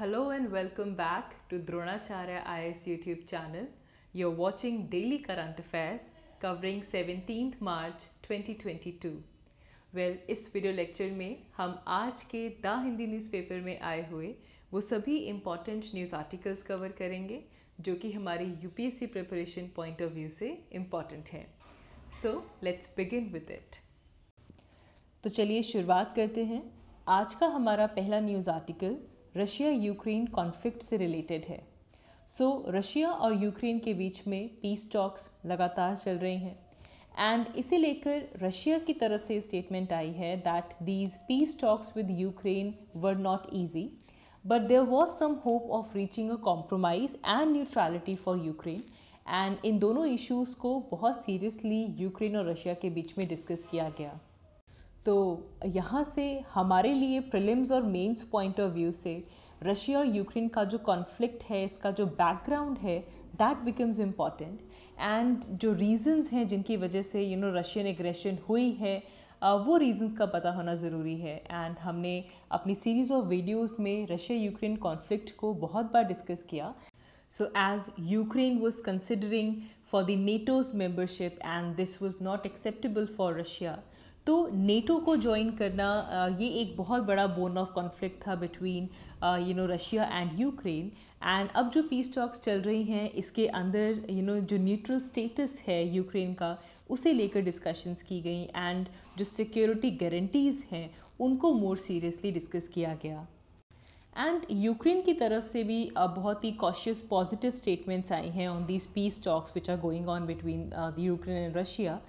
Hello and welcome back to Dronacharya IS YouTube channel. You're watching Daily Current Affairs covering 17th March 2022. Well well, इस video lecture में हम आज के the Hindi newspaper में आए हुए वो सभी इम्पॉर्टेंट न्यूज़ आर्टिकल्स कवर करेंगे जो कि हमारे UPSC preparation point of view से इम्पॉर्टेंट हैं so let's begin with it तो चलिए शुरुआत करते हैं आज का हमारा पहला news article Russia Ukraine conflict से रिलेटेड है सो so, रशिया और यूक्रेन के बीच में पीस टॉक्स लगातार चल रहे हैं एंड इसे लेकर रशिया की तरफ से स्टेटमेंट आई है that these peace talks with Ukraine were not easy but there was some hope of reaching a compromise and neutrality for Ukraine and in दोनों इश्यूज़ को बहुत सीरियसली यूक्रेन और रशिया के बीच में डिस्कस किया गया तो यहाँ से हमारे लिए प्रिलिम्स और मेंस पॉइंट ऑफ व्यू से रशिया और यूक्रेन का जो कॉन्फ्लिक्ट है इसका जो बैकग्राउंड है दैट बिकम्स इम्पॉर्टेंट एंड जो रीजंस हैं जिनकी वजह से यू नो रशियन एग्रेशन हुई है वो रीजंस का पता होना ज़रूरी है एंड हमने अपनी सीरीज़ ऑफ वीडियोस में रशिया यूक्रेन कॉन्फ्लिक्ट को बहुत बार डिस्कस किया so as Ukraine was considering for the NATO's membership and this was not acceptable for Russia तो नेटो को ज्वाइन करना ये एक बहुत बड़ा बोन ऑफ कॉन्फ्लिक्ट था between you know Russia and Ukraine and अब जो पीस टॉक्स चल रही हैं इसके अंदर यू नो जो न्यूट्रल स्टेटस है यूक्रेन का उसे लेकर डिस्कशंस की गई एंड जो सिक्योरिटी गारंटीज़ हैं उनको मोर सीरियसली डिस्कस किया गया एंड यूक्रेन की तरफ से भी बहुत ही कॉशियस पॉजिटिव स्टेटमेंट्स आई हैं on these peace talks which are going on between Ukraine and Russia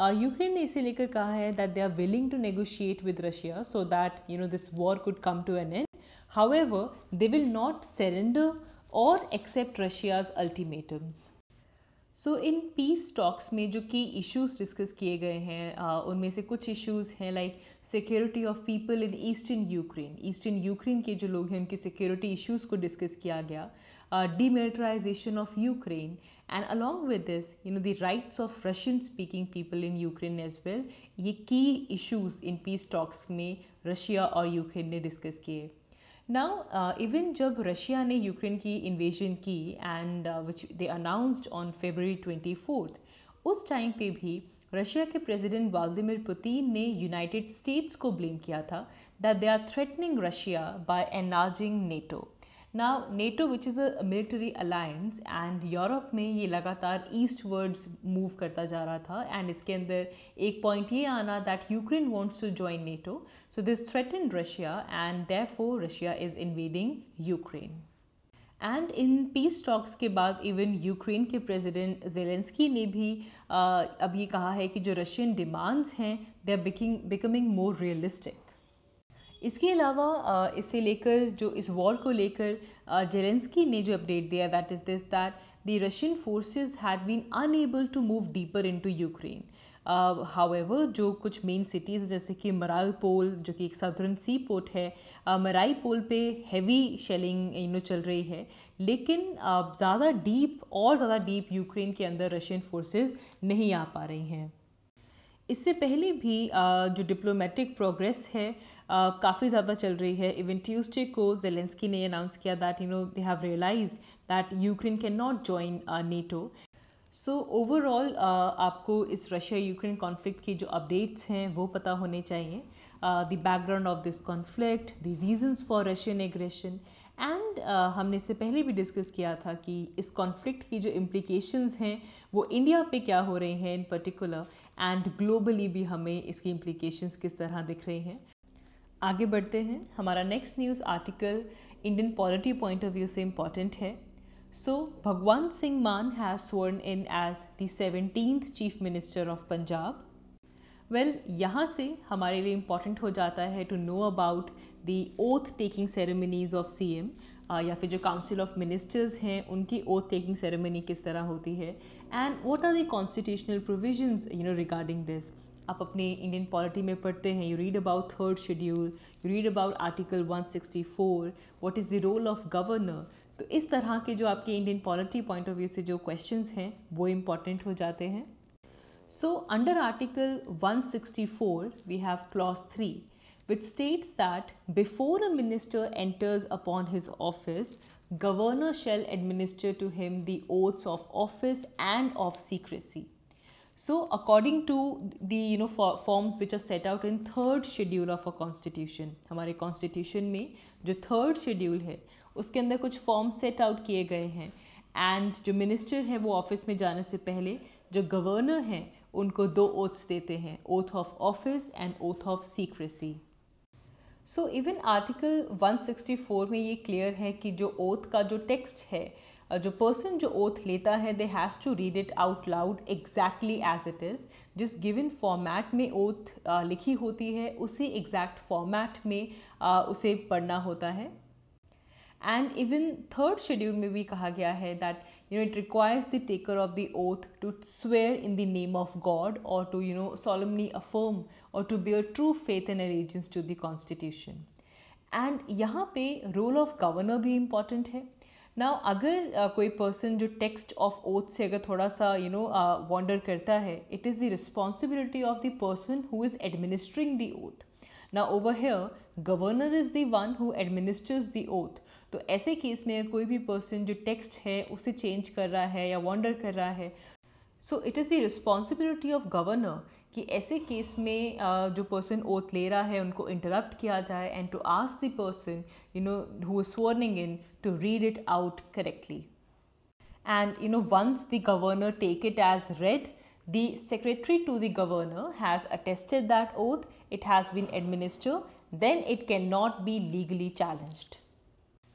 Ukraine uh, ने इसे लेकर कहा है that they are willing to negotiate with Russia so that you know this war could come to an end however they will not surrender और accept Russia's ultimatums so in peace talks में जो कि issues discuss किए गए हैं uh, उनमें से कुछ इश्यूज हैं like security of people in eastern Ukraine eastern Ukraine के जो लोग हैं उनकी सिक्योरिटी इश्यूज को डिस्कस किया गया Uh, demilitarization of Ukraine. And along with this, you know, the rights of Russian speaking people in Ukraine as well. ये key issues in peace talks may Russia or Ukraine discuss किए. Now, uh, even जब Russia ने Ukraine की invasion की and uh, which they announced on February 24th, उस time पे भी Russia के president Vladimir United States United States को ब्लेम किया था दैट दे आर थ्रेटनिंग ना NATO which is a military alliance and Europe में ये लगातार ईस्ट वर्ड्स मूव करता जा रहा था एंड इसके अंदर एक पॉइंट ये आना that Ukraine wants to join NATO so this threaten Russia and therefore Russia is invading Ukraine and in peace talks के बाद इवन यूक्रेन के प्रेसिडेंट जेलेंस्की ने भी आ, uh, अब ये कहा है कि जो रशियन डिमांड्स हैं they are becoming more realistic इसके अलावा इसे लेकर जो इस वॉर को लेकर जेलेंस्की ने जो अपडेट दिया that is this that the Russian forces had been unable to move deeper into Ukraine ever जो कुछ मेन सिटीज़ जैसे कि मराल पोल जो कि एक साधारण सी पोर्ट है uh, मराई पोल पे हैवी शेलिंग यू नो चल रही है लेकिन uh, ज़्यादा डीप और ज़्यादा डीप यूक्रेन के अंदर रशियन फोर्सेस नहीं आ पा रही हैं इससे पहले भी जो डिप्लोमेटिक प्रोग्रेस है काफ़ी ज़्यादा चल रही है इवन ट्यूसडे को जेलेंस्की ने अनाउंस किया that you know they have realize that Ukraine can not join NATO so overall आपको इस रशिया यूक्रेन कॉन्फ्लिक्ट की जो अपडेट्स हैं वो पता होने चाहिए the background of this conflict the reasons for Russian aggression and हमने इससे पहले भी डिस्कस किया था कि इस कॉन्फ्लिक्ट की जो इम्प्लीकेशंस हैं वो इंडिया पे क्या हो रहे हैं इन पर्टिकुलर एंड ग्लोबली भी हमें इसकी इम्प्लीकेशंस किस तरह दिख रही हैं आगे बढ़ते हैं हमारा next news article Indian polity point of view से इम्पॉर्टेंट है so Bhagwant Singh Mann has sworn in as the seventeen chief minister of Punjab well यहाँ से हमारे लिए इम्पॉर्टेंट हो जाता है to know about the oath taking ceremonies of C M या फिर जो काउंसिल ऑफ मिनिस्टर्स हैं उनकी ओथ टेकिंग सेरेमनी किस तरह होती है and what are the constitutional provision you know regarding this आप अपने इंडियन पॉलिटी में पढ़ते हैं you read about third schedule you read about article 164 what is the role of governor तो इस तरह के जो आपके Indian polity point of view से जो क्वेश्चन हैं वो इम्पॉर्टेंट हो जाते हैं so under article 164 we have clause three which states that before a minister enters upon his office, governor shall administer to him the oaths of office and of secrecy. So according to the you know for, forms which are set out in third schedule of a constitution हमारे constitution में जो third schedule hai, uske andar kuch forms set out kiye gaye hain, and jo minister hai wo office mein jaane se pehle, jo governor hai, उनको दो oaths देते हैं oath of office and oath of secrecy so even article 164 में ये clear है कि जो oath का जो टेक्स्ट है जो पर्सन जो ओथ लेता है they has to read it out loud exactly as it is जिस गिवन फॉर्मेट में ओथ लिखी होती है उसी एग्जैक्ट फॉर्मेट में उसे पढ़ना होता है and even third schedule mein bhi kaha gaya that you know it requires the taker of the oath to swear in the name of god or to you know solemnly affirm or to bear true faith and allegiance to the constitution and yahan pe role of governor bhi important hai now agar uh, koi person jo text of oath se agar thoda sa you know uh, wander it is the responsibility of the person who is administering the oath now over here governor is the one who administers the oath तो ऐसे case में कोई भी person जो text है उसे change कर रहा है या वॉन्डर कर रहा है so it is the responsibility of governor कि ऐसे केस में जो पर्सन ओथ ले रहा है उनको इंटरप्ट किया जाए and to ask the person you know who is swearing in to read it out correctly and you know once the governor take it as read The secretary to the governor has attested that oath, it has been administered, then it cannot be legally challenged.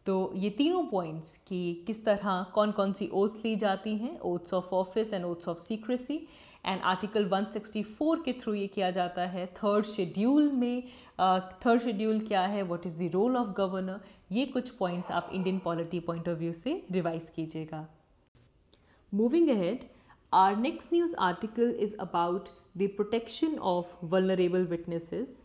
तो ये तीनों points कि किस तरह कौन कौन सी oaths ली जाती हैं oaths of office and oaths of secrecy and article 164 के थ्रू ये किया जाता है थर्ड शेड्यूल में थर्ड शेड्यूल क्या है what is the role of governor ये कुछ पॉइंट्स आप Indian polity point of view से रिवाइज कीजिएगा moving ahead our next news article is about the protection of vulnerable witnesses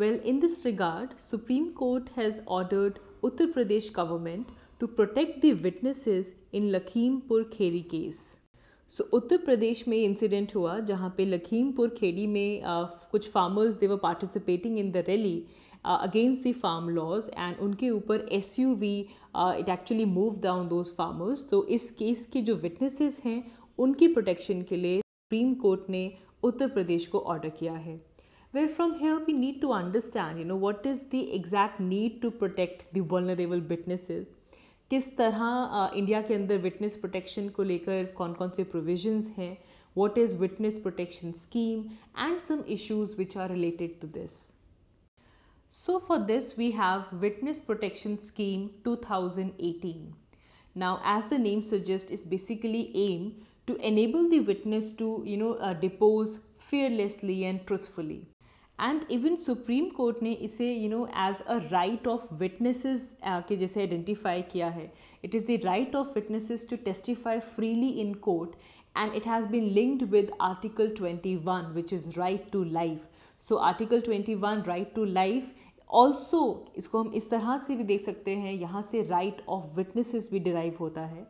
Well, in this regard, Supreme Court has ordered Uttar Pradesh government to protect the witnesses in Lakhimpur Kheri case so so, Uttar Pradesh में incident हुआ जहाँ पे लखीमपुर खेड़ी में कुछ farmers they were participating in the rally against the farm laws and उनके ऊपर S U V it actually move down those farmers तो इस केस के जो विटनेसेस हैं उनकी प्रोटेक्शन के लिए सुप्रीम कोर्ट ने उत्तर प्रदेश को ऑर्डर किया है Well, from here we need to understand, you know, what is the exact need to protect the vulnerable witnesses. किस तरह इंडिया के अंदर विटनेस प्रोटेक्शन को लेकर कौन कौन से what is witness protection scheme and some issues which are related to this. So for this we have witness protection scheme 2018. Now as the name suggests is basically aim to enable the witness to you know uh, depose fearlessly and truthfully. And even Supreme court ने इसे you know as a right of witnesses के जैसे identify किया है it is the right of witnesses to testify freely in court and it has been linked with article twenty one which is right to life so article twenty one right to life also इसको हम इस तरह से भी देख सकते हैं यहाँ से राइट ऑफ विटनेसेस भी डिराइव होता है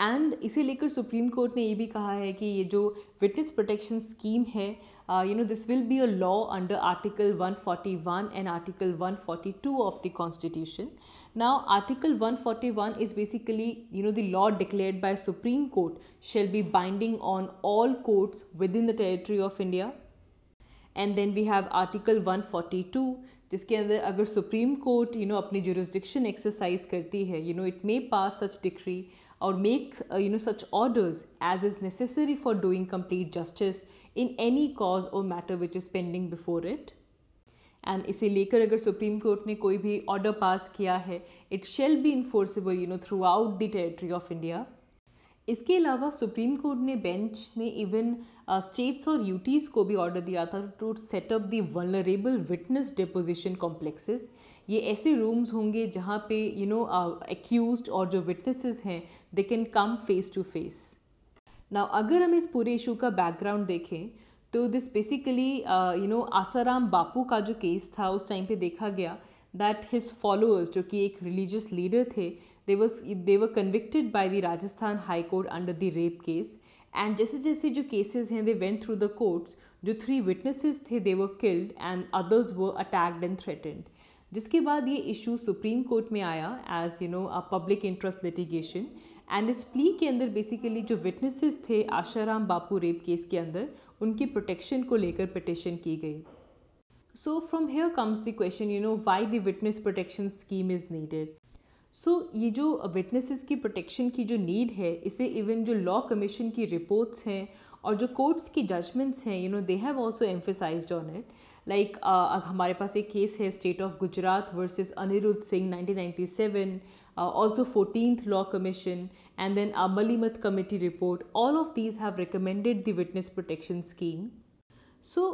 एंड इसे लेकर सुप्रीम कोर्ट ने ये भी कहा है कि ये जो विटनेस प्रोटेक्शन स्कीम है uh, you know, this will be a law under Article 141 and Article 142 of the Constitution. Now, Article 141 is basically, you know, the law declared by Supreme Court shall be binding on all courts within the territory of India. And then we have Article 142 जिसके अंदर अगर Supreme Court you know अपनी jurisdiction exercise करती है you know it may pass such decree और make you know such orders as is necessary for doing complete justice in any cause और matter which is pending before it and इसे लेकर अगर Supreme court ने कोई भी order pass किया है it shall be enforceable you know throughout the territory of India इसके अलावा सुप्रीम कोर्ट ने बेंच ने इवन स्टेट्स और यूटीज़ को भी ऑर्डर दिया था to set up the vulnerable witness deposition complexes ये ऐसे रूम्स होंगे जहाँ पे यू नो एक्यूज और जो विटनेसेस हैं they can come face to face ना अगर हम इस पूरे इशू का बैकग्राउंड देखें तो this basically you know Asaram Bapu का जो केस था उस टाइम पे देखा गया दैट हिज फॉलोअर्स जो कि एक रिलीजियस लीडर थे they was they were convicted by the Rajasthan High Court under the rape case and जैसे जैसे जो cases हैं they went through the courts जो three witnesses थे they were killed and others were attacked and threatened जिसके बाद ये issue Supreme Court में आया as you know a public interest litigation and इस प्ली के अंदर बेसिकली जो विटनेसेस थे आशाराम बापू रेप केस के अंदर उनकी प्रोटेक्शन को लेकर पिटिशन की गई So from here comes the question, you know, why the witness protection scheme is needed. So so, ये जो विटनेसेस की प्रोटेक्शन की जो नीड है इसे इवन जो लॉ कमीशन की रिपोर्ट्स हैं और जो कोर्ट्स की जजमेंट्स हैं you know they have also emphasise on it like हमारे पास एक केस है state of Gujarat versus Aniruddh Singh 1997 also fourteenth law commission and then Malimath committee report all of these have recommended the witness protection scheme so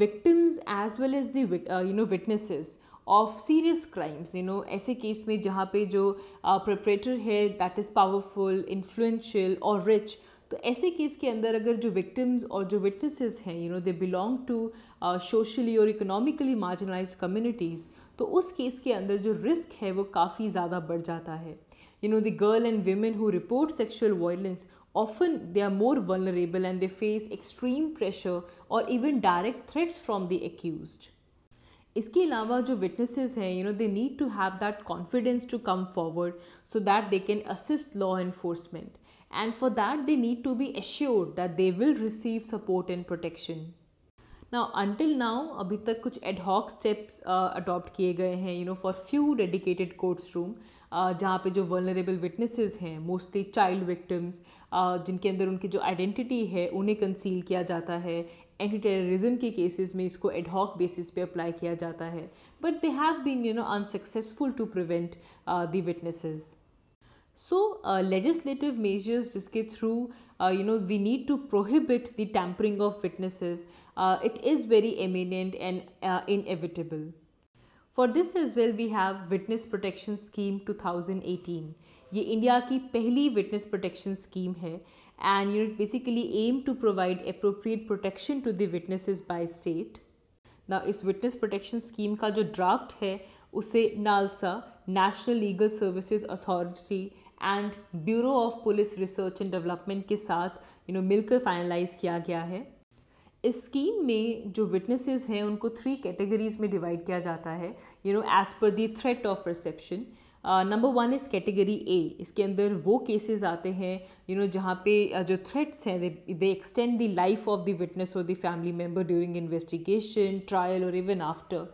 victims as well as do know witnesses of serious crimes you know ऐसे case में जहाँ पे जो perpetrator है that is powerful influential और rich तो ऐसे case के अंदर अगर जो विक्टिम्स और जो विटनेसेस हैं you know they belong to socially और इकोनॉमिकली मार्जिनलाइज कम्युनिटीज़ तो उस केस के अंदर जो रिस्क है वो काफ़ी ज़्यादा बढ़ जाता है you know the girl and women who report sexual violence often they are more vulnerable and they face extreme pressure और even direct threats from the accused इसके अलावा जो विटनेसेस हैं you know they need to have that confidence to come forward so that they can assist law enforcement and for that they need to be assured that they will receive support and protection now until now अभी तक कुछ ad hoc steps adopt किए गए हैं you know for few dedicated courts room जहाँ पे जो vulnerable witnesses हैं मोस्टली चाइल्ड विक्टिम्स जिनके अंदर उनकी जो आइडेंटिटी है उन्हें कंसील किया जाता है एंटी टेररिज्म के केसेस में इसको एडहॉक बेसिस पे अप्लाई किया जाता है but they have been you know unsuccessful to prevent the witnesses so legislative measures जिसके through you know we need to prohibit the tampering of witnesses it is very eminent and inevitable for this is well we have witness protection scheme two thousand eighteen ये India की पहली witness protection scheme है and you basically aim to provide appropriate protection to the witnesses by state. Now, इस witness protection scheme का जो draft है उसे NALSA, National Legal Services Authority and Bureau of Police Research and Development के साथ you know मिलकर finalise किया गया है इस स्कीम में जो विटनेसेस हैं उनको थ्री कैटेगरीज में डिवाइड किया जाता है you know as per the threat of perception number one is category A इसके अंदर वो केसेस आते हैं यू नो जहाँ पे uh, जो थ्रेट्स हैं they extend the life of the witness और the family member during investigation trial और इवन आफ्टर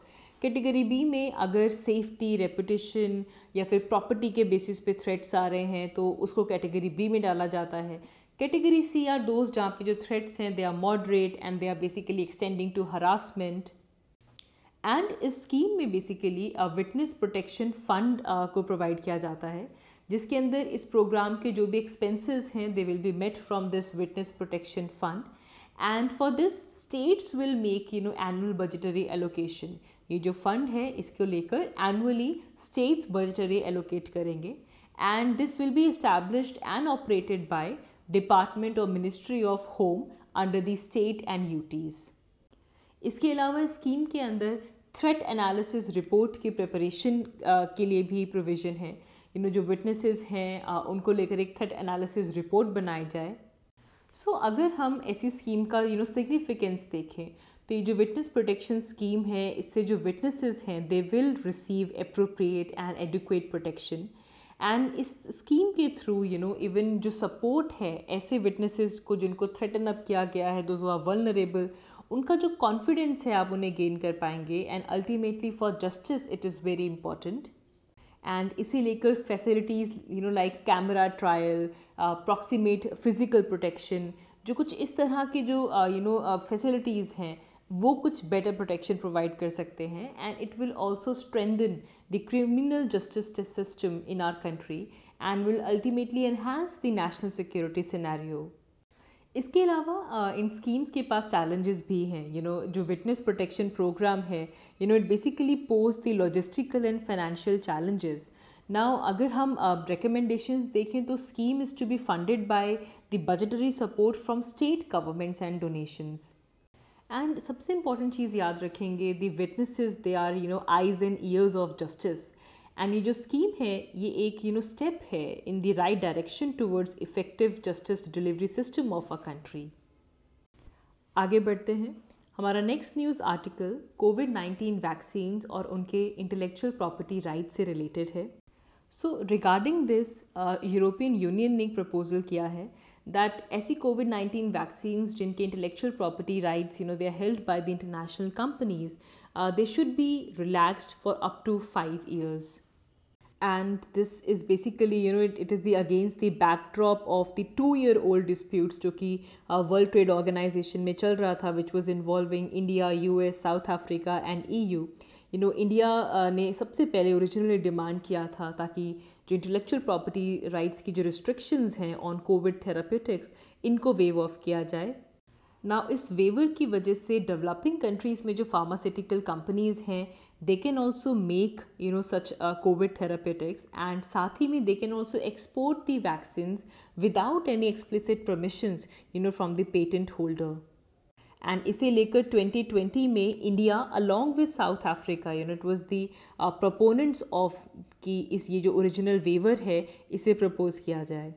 कैटेगरी बी में अगर सेफ्टी रेपुटेशन या फिर प्रॉपर्टी के बेसिस पे थ्रेट्स आ रहे हैं तो उसको कैटेगरी बी में डाला जाता है कैटेगरी सी आर दोज जहाँ पे जो थ्रेट्स हैं they are moderate and they are basically extending to harassment and इस स्कीम में बेसिकली विटनेस प्रोटेक्शन फंड को प्रोवाइड किया जाता है जिसके अंदर इस प्रोग्राम के जो भी एक्सपेंसेस हैं they will be met from this witness protection fund and for this states will make you know annual budgetary allocation ये जो फंड है इसको लेकर एनुअली स्टेट्स बजटरी एलोकेट करेंगे and this will be established and operated by department और ministry of home under the state and UTs इसके अलावा scheme के अंदर थ्रेट एनालिसिस रिपोर्ट की प्रिपरेशन के लिए भी प्रोविज़न है यू नो जो विटनेसेस हैं उनको लेकर एक थ्रेट एनालिसिस रिपोर्ट बनाई जाए सो so, अगर हम ऐसी स्कीम का यू नो सिग्निफिकेंस देखें तो ये जो विटनेस प्रोटेक्शन स्कीम है इससे जो विटनेसेस हैं they will receive appropriate and adequate protection and इस स्कीम के थ्रू यू नो इवन जो सपोर्ट है ऐसे विटनेसेस को जिनको थ्रेटन अप किया गया है दो आर वनरेबल उनका जो कॉन्फिडेंस है आप उन्हें गेन कर पाएंगे and ultimately for justice it is very important and इसी लेकर facilities you know like camera trial approximate physical protection जो कुछ इस तरह के जो यू नो फैसिलिटीज़ हैं वो कुछ बेटर प्रोटेक्शन प्रोवाइड कर सकते हैं and it will also strengthen the criminal justice system in our country and will ultimately enhance the national security scenario इसके अलावा इन स्कीम्स के पास चैलेंजेस भी हैं यू नो जो विटनेस प्रोटेक्शन प्रोग्राम है you know it basically pose the logistical and financial challenges now अगर हम रिकमेंडेशंस देखें तो scheme is to be funded by the budgetary support from state governments and donations and सबसे important चीज़ याद रखेंगे the witnesses they are you know eyes and ears of justice and ये जो स्कीम है ये एक यू नो स्टेप है in the right direction towards effective justice delivery system of a country आगे बढ़ते हैं हमारा next news article COVID nineteen vaccine और उनके इंटेलेक्चुअल प्रॉपर्टी राइट से रिलेटेड है so regarding this European Union ने प्रपोजल किया है दैट ऐसी कोविड नाइन्टीन वैक्सीन जिनके intellectual property rights you know they are held by the international companies they should be relaxed for up to five years and this is basically you know it, it is the against the backdrop of the two year old disputes जो कि world trade organisation में चल रहा था which was involving India U S South Africa and E U you know India ने सबसे पहले originally demand किया था ताकि जो इंटेलेक्चुअल प्रॉपर्टी राइट्स की जो रिस्ट्रिक्शंस हैं ऑन कोविड थेराप्यूटिक्स इनको वेव ऑफ किया जाए ना इस वेवर की वजह से डेवलपिंग कंट्रीज़ में जो फार्मास्यूटिकल कंपनीज़ हैं they can also make you know such uh, covid therapeutics and sath mein they can also export the vaccines without any explicit permissions you know from the patent holder And इसे लेकर 2020 में India along with South Africa you know it was the proponents of कि इस ये जो original waiver है इसे propose किया जाए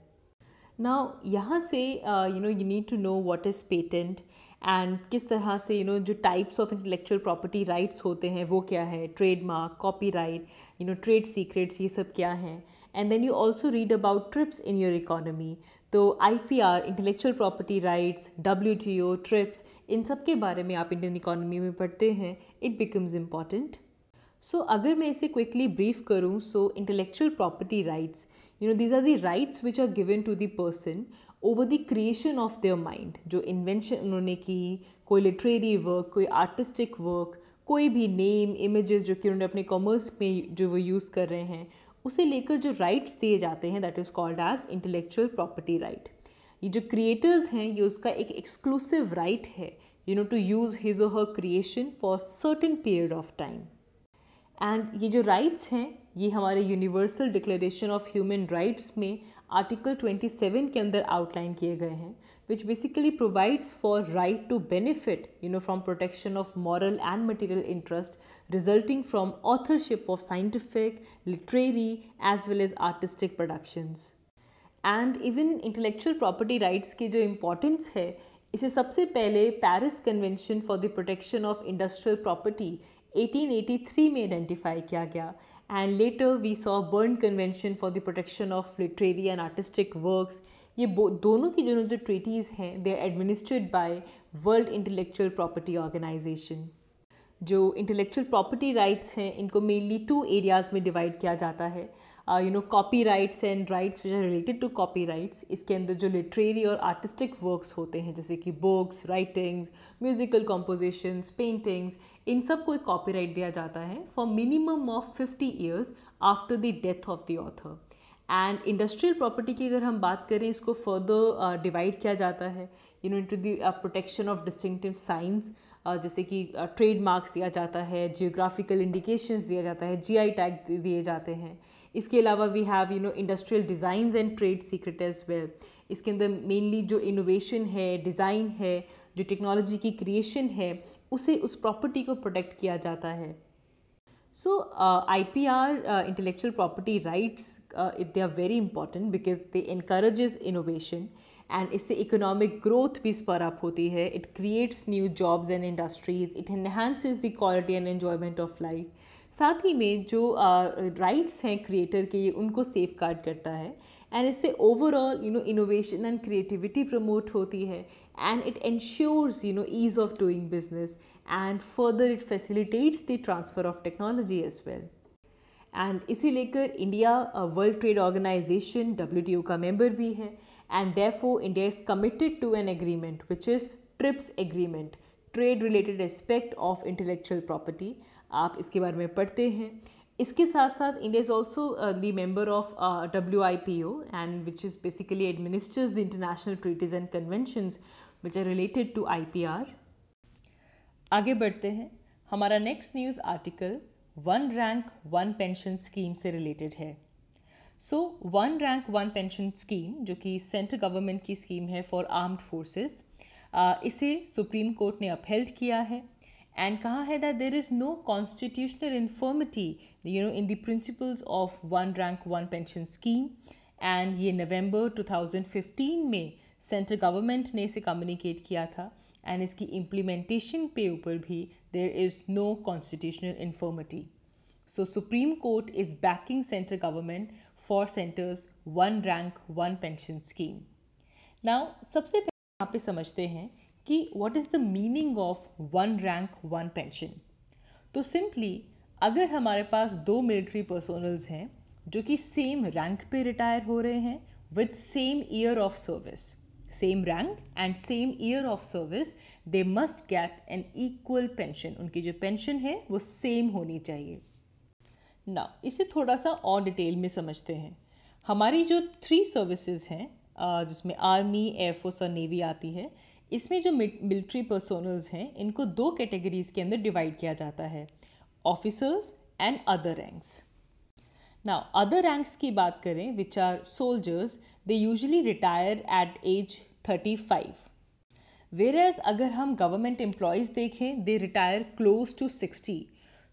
नाउ यहाँ से you know you need to know what is patent and किस तरह से यू नो जो types of intellectual property rights होते हैं वो क्या है trademark copyright you know trade secrets ये सब क्या हैं and then you also read about TRIPS in your economy तो I P R intellectual property rights W T O TRIPS इन सब के बारे में आप इंडियन इकोनॉमी में पढ़ते हैं इट बिकम्स इम्पॉर्टेंट सो अगर मैं इसे क्विकली ब्रीफ करूँ so intellectual property rights you know these are the rights which are given to the person over the creation of their mind जो इन्वेंशन उन्होंने की कोई लिटरेरी वर्क कोई artistic work कोई भी नेम इमेजेस जो कि उन्होंने अपने कॉमर्स में जो वो यूज़ कर रहे हैं उसे लेकर जो राइट्स दिए जाते हैं that is called as intellectual property right ये जो क्रिएटर्स हैं ये उसका एक एक्सक्लूसिव राइट है you know to use his और her creation for certain period of time and ये जो राइट्स हैं ये हमारे Universal Declaration of Human Rights में आर्टिकल ट्वेंटी सेवन के अंदर आउटलाइन किए गए हैं which basically provides for right to benefit you know from protection of moral and material interest resulting from authorship of scientific literary as well as artistic productions and even intellectual property rights की जो importance है इसे सबसे पहले Paris convention for the protection of industrial property 1883 में identify किया गया and later we saw Berne convention for the protection of literary and artistic works ये दोनों की दोनों जो ट्रीटीज़ हैं they are administered by world intellectual property organization जो इंटेलेक्चुअल प्रॉपर्टी राइट्स हैं इनको मेनली टू एरियाज़ में डिवाइड किया जाता है you know copyrights and rights which are related to copyrights इसके अंदर जो लिटरेरी और आर्टिस्टिक वर्क्स होते हैं जैसे कि books writings musical compositions paintings इन सब को एक राइट दिया जाता है for minimum of fifty years after the death of the author and industrial property की अगर हम बात करें इसको फर्दर डिवाइड uh, किया जाता है you know into the protection of distinctive signs जैसे कि ट्रेडमार्क्स uh, दिया जाता है जियोग्राफिकल इंडिकेशंस दिया जाता है जीआई टैग दिए जाते हैं इसके अलावा we have you know industrial design and trade secret as well इसके अंदर मेनली जो इनोवेशन है डिज़ाइन है जो टेक्नोलॉजी की क्रिएशन है उसे उस प्रॉपर्टी को प्रोटेक्ट किया जाता है so I P R intellectual property rights it they are very important because they encourages innovation and इससे इकोनॉमिक ग्रोथ भी स्पर अप होती है it creates new jobs and industries it enhances the quality and enjoyment of life साथ ही में जो rights हैं creator के उनको सेफ गार्ड करता है एंड इससे overall you know innovation and creativity promote होती है and it ensures you know ease of doing business and further it facilitates the transfer of technology as well and इसी लेकर India world trade organization W O का member भी है and therefore India is committed to an agreement which is TRIPS agreement trade related aspect of intellectual property आप इसके बारे में पढ़ते हैं इसके साथ साथ India is also the member of W I P O and which is basically administers the international treaties and conventions which are related to I P R आगे बढ़ते हैं हमारा next news article one rank one pension scheme से related है so one rank one pension scheme जो कि central government की scheme है फॉर आर्म्ड फोर्सेस इसे सुप्रीम कोर्ट ने अपहेल्ड किया है एंड कहा है that there is no constitutional infirmity you know in the principles of one rank one pension scheme and ये नवंबर 2015 में सेंट्रल गवर्नमेंट ने इसे कम्युनिकेट किया था एंड इसकी इम्प्लीमेंटेशन पे ऊपर भी there is no constitutional infirmity so supreme court is backing central government for centre's one rank one pension scheme now सबसे पहले यहाँ पे समझते हैं कि what is the meaning of one rank one pension तो सिंपली अगर हमारे पास दो मिलिट्री पर्सोनल्स हैं जो कि सेम रैंक पे रिटायर हो रहे हैं with same year of service same rank and same year of service they must get an equal pension उनकी जो पेंशन है वो सेम होनी चाहिए ना इसे थोड़ा सा और डिटेल में समझते हैं हमारी जो थ्री सर्विसेज हैं जिसमें आर्मी एयरफोर्स और नेवी आती है इसमें जो मिलिट्री पर्सोनल्स हैं इनको दो कैटेगरीज के अंदर डिवाइड किया जाता है officers and other ranks now other ranks की बात करें which are soldiers they usually retire at age thirty five whereas अगर हम गवर्नमेंट एम्प्लॉयज़ देखें they retire close to sixty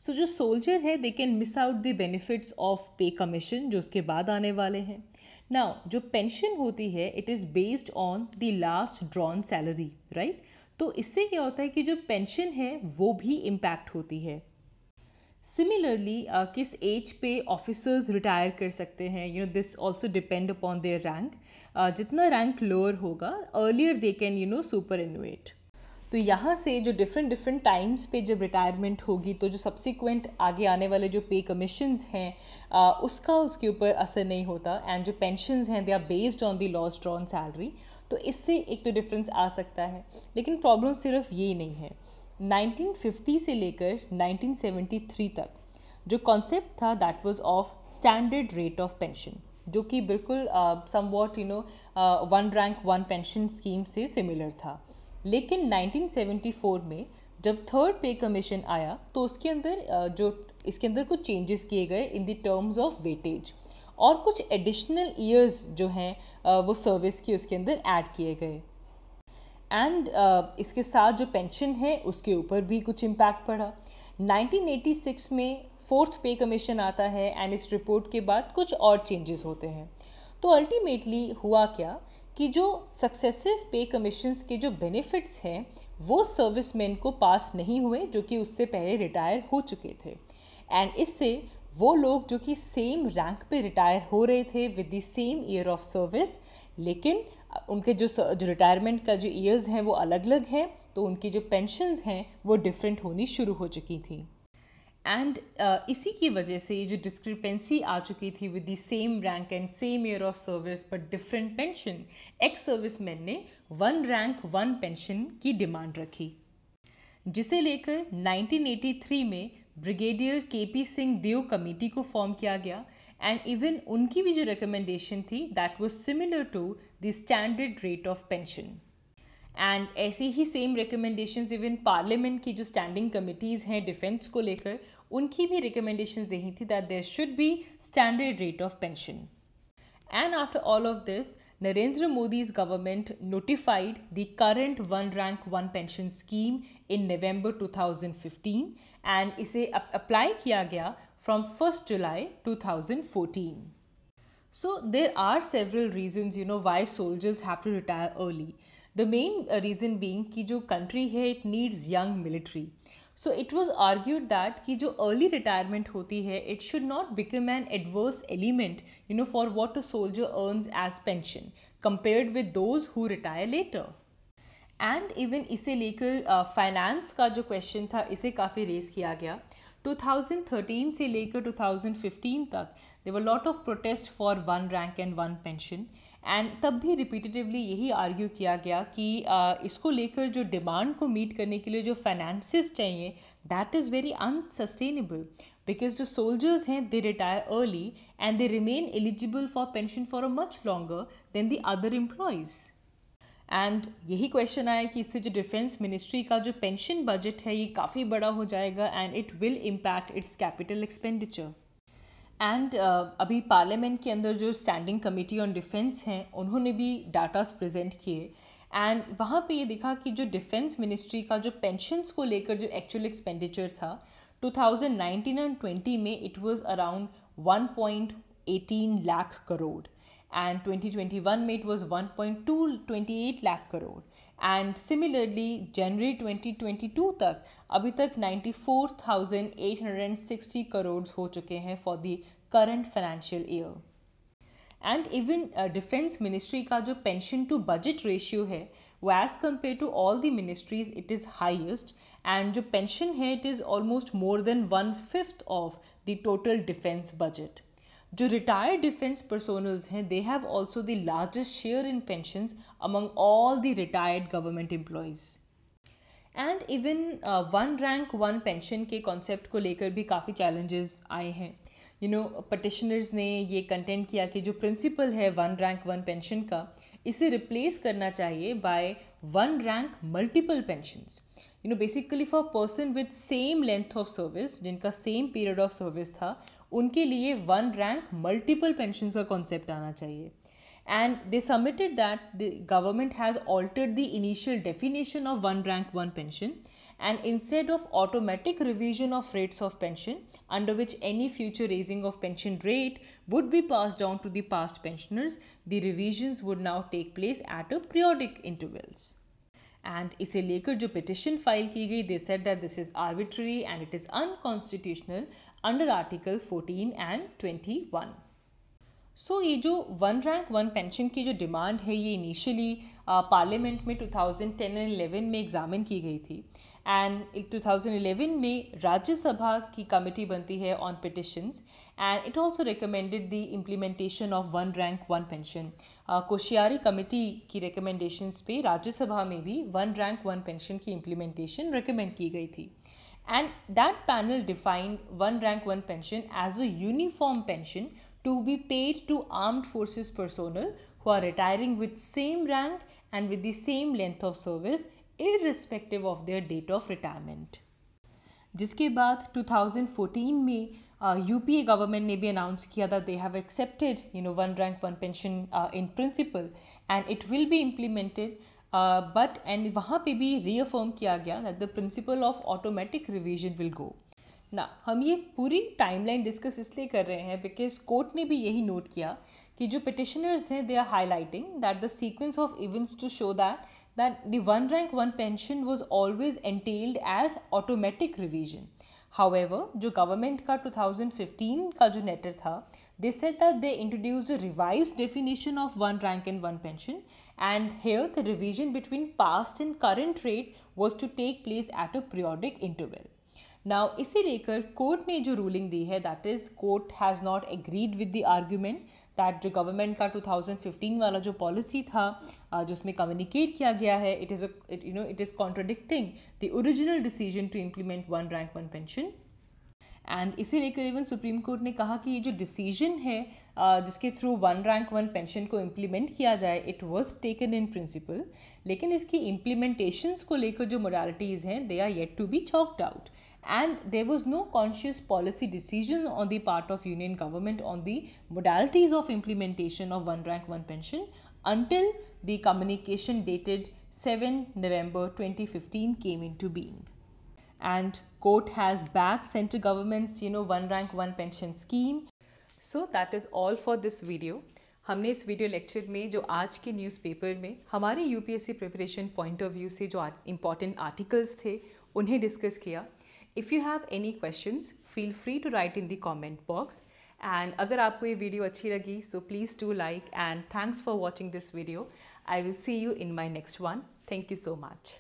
so जो सोल्जर है they can miss out the benefits of pay commission जो उसके बाद आने वाले हैं नाउ जो पेंशन होती है it is based on the last drawn salary right तो इससे क्या होता है कि जो पेंशन है वो भी इम्पैक्ट होती है सिमिलरली uh, किस एज पे ऑफिसर्स रिटायर कर सकते हैं you know this also depend upon their rank जितना रैंक लोअर होगा earlier they can you know superannuate तो यहाँ से जो डिफरेंट डिफरेंट टाइम्स पे जब रिटायरमेंट होगी तो जो सब्सिक्वेंट आगे आने वाले जो पे कमीशंस हैं उसका उसके ऊपर असर नहीं होता एंड जो पेंशन हैं they are based on the last drawn salary तो इससे एक तो डिफरेंस आ सकता है लेकिन प्रॉब्लम सिर्फ ये नहीं है 1950 से लेकर 1973 तक जो कॉन्सेप्ट था that was of standard rate of pension जो कि बिल्कुल somewhat you know one rank one pension scheme से सिमिलर था लेकिन 1974 में जब थर्ड पे कमीशन आया तो उसके अंदर जो इसके अंदर कुछ चेंजेस किए गए in the terms of weightage और कुछ एडिशनल ईयर्स जो हैं वो सर्विस के उसके अंदर ऐड किए गए एंड इसके साथ जो पेंशन है उसके ऊपर भी कुछ इम्पैक्ट पड़ा 1986 में फोर्थ पे कमीशन आता है एंड इस रिपोर्ट के बाद कुछ और चेंजेस होते हैं तो अल्टीमेटली हुआ क्या कि जो सक्सेसिव पे कमीशंस के जो बेनिफिट्स हैं वो सर्विस मैन को पास नहीं हुए जो कि उससे पहले रिटायर हो चुके थे एंड इससे वो लोग जो कि सेम रैंक पे रिटायर हो रहे थे with the same year of service लेकिन उनके जो जो रिटायरमेंट का जो ईयर्स हैं वो अलग अलग हैं तो उनकी जो पेंशन्स हैं वो डिफरेंट होनी शुरू हो चुकी थी एंड uh, इसी की वजह से ये जो डिस्क्रिपेंसी आ चुकी थी with the same rank and same year of service but different pension ex service man ने वन रैंक वन पेंशन की डिमांड रखी जिसे लेकर 1983 में brigadier K P Singh Deo committee को फॉर्म किया गया एंड इवन उनकी भी जो रिकमेंडेशन थी that was similar to the standard rate of pension and ऐसी ही सेम रिकमेंडेशन इवन पार्लियामेंट की जो स्टैंडिंग कमिटीज़ हैं डिफेंस को लेकर उनकी भी रिकमेंडेशन यही थी that there should be standard rate of pension And after all of this, Narendra Modi's government notified the current one rank one pension scheme in November 2015 and इसे apply किया गया from 1st July 2014. So there are several reasons you know why soldiers have to retire early. The main reason being कि जो country है it needs young military. So it was argued that कि जो early retirement होती है it should not become an adverse element you know for what a soldier earns as pension compared with those who retire later and even इसे लेकर finance uh, का जो question था इसे काफ़ी रेज किया गया 2013 से लेकर 2015 तक there were lot of protest for one rank and one pension and तब भी रिपीटेटिवली यही आर्ग्यू किया गया कि इसको लेकर जो डिमांड को मीट करने के लिए जो फाइनेंसिस चाहिए that is very unsustainable because जो सोल्जर्स हैं they retire early and they remain eligible for pension for a much longer than the other employees and यही क्वेश्चन आया कि इससे जो डिफेंस मिनिस्ट्री का जो पेंशन बजट है ये काफ़ी बड़ा हो जाएगा and it will impact its capital expenditure and uh, अभी पार्लियामेंट के अंदर जो स्टैंडिंग कमेटी ऑन डिफेंस हैं उन्होंने भी डाटास प्रेजेंट किए एंड वहाँ पे ये दिखा कि जो डिफेंस मिनिस्ट्री का जो पेंशनस को लेकर जो एक्चुअल एक्सपेंडिचर था 2019 एंड 20 में it was around 1.18 lakh crore and 2021 में it was 1.228 lakh crore and similarly जनवरी 2022 तक अभी तक 94,860 करोड़ हो चुके हैं for the current financial year and even defence ministry का जो पेंशन टू बजट रेशियो है वो as compare to all the ministries it is highest and जो पेंशन है it is almost more than one fifth of the total defence budget जो retired defence personnels हैं they have also the largest share in pension among all the retired government employees and even one rank one pension के concept को लेकर भी काफ़ी challenges आए हैं you no petitioners ने ये कंटेंट किया कि जो प्रिंसिपल है वन रैंक वन पेंशन का इसे रिप्लेस करना चाहिए by one rank multiple pension you know basically for person with same length of service जिनका सेम पीरियड ऑफ सर्विस था उनके लिए वन रैंक मल्टीपल पेंशन का कॉन्सेप्ट आना चाहिए and they submitted that the government has altered the initial definition of one rank one pension and instead of automatic revision of rates of pension under which any future raising of pension rate would be passed down to the past pensioners the revisions would now take place at a periodic intervals and इसे लेकर जो petition file की गई they said that this is arbitrary and it is unconstitutional under article 14 and 21 so so, ये जो one rank one pension की जो demand है ये इनिशियली पार्लियामेंट uh, में 2010 एंड 11 में एग्जामिन की गई थी एंड 2011 में राज्यसभा की कमेटी बनती है on petitions and it also recommended the implementation of one rank one pension Koshyari committee की रिकमेंडेशंस पे राज्यसभा में भी वन रैंक वन पेंशन की इम्प्लीमेंटेशन रिकमेंड की गई थी and that panel defined one rank one pension as a uniform pension to be paid to armed forces personnel who are retiring with same rank and with the same length of irrespective of their date of retirement जिसके बाद 2014 में U P A government ने भी announce किया था they have accepted you know one rank one pension in principle and it will be implemented but and वहाँ पे भी रीअफर्म किया गया that the principle of automatic revision will go ना हम ये पूरी टाइमलाइन डिस्कस इसलिए कर रहे हैं बिकॉज कोर्ट ने भी यही नोट किया कि जो पिटिशनर्स हैं they are highlighting that the sequence of events to show that that the one rank one pension was always entailed as automatic revision however जो government का 2015 का जो letter था they said that they introduced a revised definition of one rank and one pension and here the revision between past and current rate was to take place at a periodic interval now इसे लेकर court ने जो ruling दी है that is, court has not agreed with the argument. That जो government का 2015 वाला जो policy था जिसमें कम्युनिकेट किया गया है it is you know it is contradicting the original decision to implement one rank one pension and इसे लेकर इवन सुप्रीम कोर्ट ने कहा कि ये जो डिसीजन है जिसके through one rank one pension को इम्प्लीमेंट किया जाए it was taken in principle लेकिन इसकी इम्प्लीमेंटेशंस को लेकर जो मोडालिटीज़ हैं they are yet to be chalked out and there was no conscious policy decision on the part of union government on the modalities of implementation of one rank one pension until the communication dated 7 November 2015 came into being and court has backed central government's you know one rank one pension scheme so that is all for this video हमने इस video lecture में जो आज के newspaper में हमारे UPSC preparation point of view से जो इम्पॉर्टेंट आर्टिकल्स थे उन्हें डिस्कस किया if you have any questions, feel free to write in the comment box. And agar aapko ye video achhi so please do like and thanks for watching this video. I will see you in my next one. Thank you so much.